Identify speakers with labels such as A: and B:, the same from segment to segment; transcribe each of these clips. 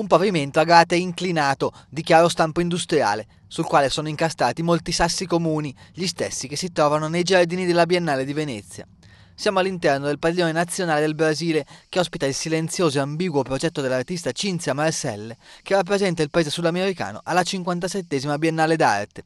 A: un pavimento a grate inclinato di chiaro stampo industriale, sul quale sono incastrati molti sassi comuni, gli stessi che si trovano nei giardini della Biennale di Venezia. Siamo all'interno del padiglione nazionale del Brasile, che ospita il silenzioso e ambiguo progetto dell'artista Cinzia Marcelle, che rappresenta il paese sudamericano alla 57 Biennale d'Arte.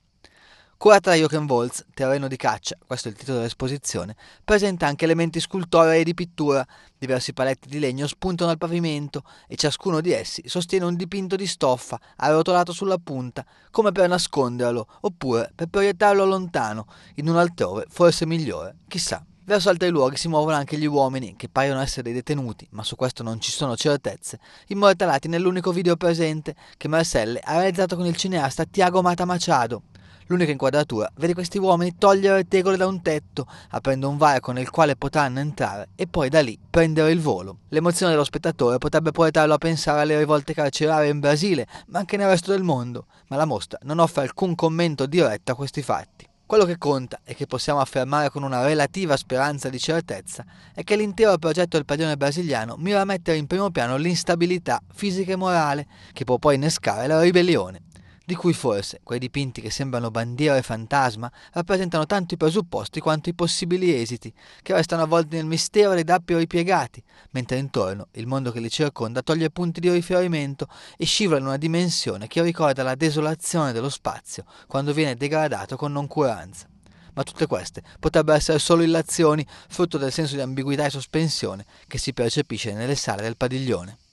A: Curata da Wolz, Terreno di caccia, questo è il titolo dell'esposizione, presenta anche elementi scultorei e di pittura. Diversi paletti di legno spuntano al pavimento e ciascuno di essi sostiene un dipinto di stoffa arrotolato sulla punta, come per nasconderlo oppure per proiettarlo lontano, in un altrove forse migliore, chissà. Verso altri luoghi si muovono anche gli uomini, che paiono essere dei detenuti, ma su questo non ci sono certezze, immortalati nell'unico video presente che Marcelle ha realizzato con il cineasta Tiago Mata Machado, L'unica inquadratura vede questi uomini togliere tegole da un tetto, aprendo un varco nel quale potranno entrare e poi da lì prendere il volo. L'emozione dello spettatore potrebbe portarlo a pensare alle rivolte carcerarie in Brasile, ma anche nel resto del mondo, ma la mostra non offre alcun commento diretto a questi fatti. Quello che conta e che possiamo affermare con una relativa speranza di certezza è che l'intero progetto del padrone brasiliano mira a mettere in primo piano l'instabilità fisica e morale, che può poi innescare la ribellione di cui forse quei dipinti che sembrano bandiera e fantasma rappresentano tanto i presupposti quanto i possibili esiti, che restano avvolti nel mistero dei dappi ripiegati, mentre intorno il mondo che li circonda toglie punti di riferimento e scivola in una dimensione che ricorda la desolazione dello spazio quando viene degradato con noncuranza ma tutte queste potrebbero essere solo illazioni, frutto del senso di ambiguità e sospensione che si percepisce nelle sale del padiglione.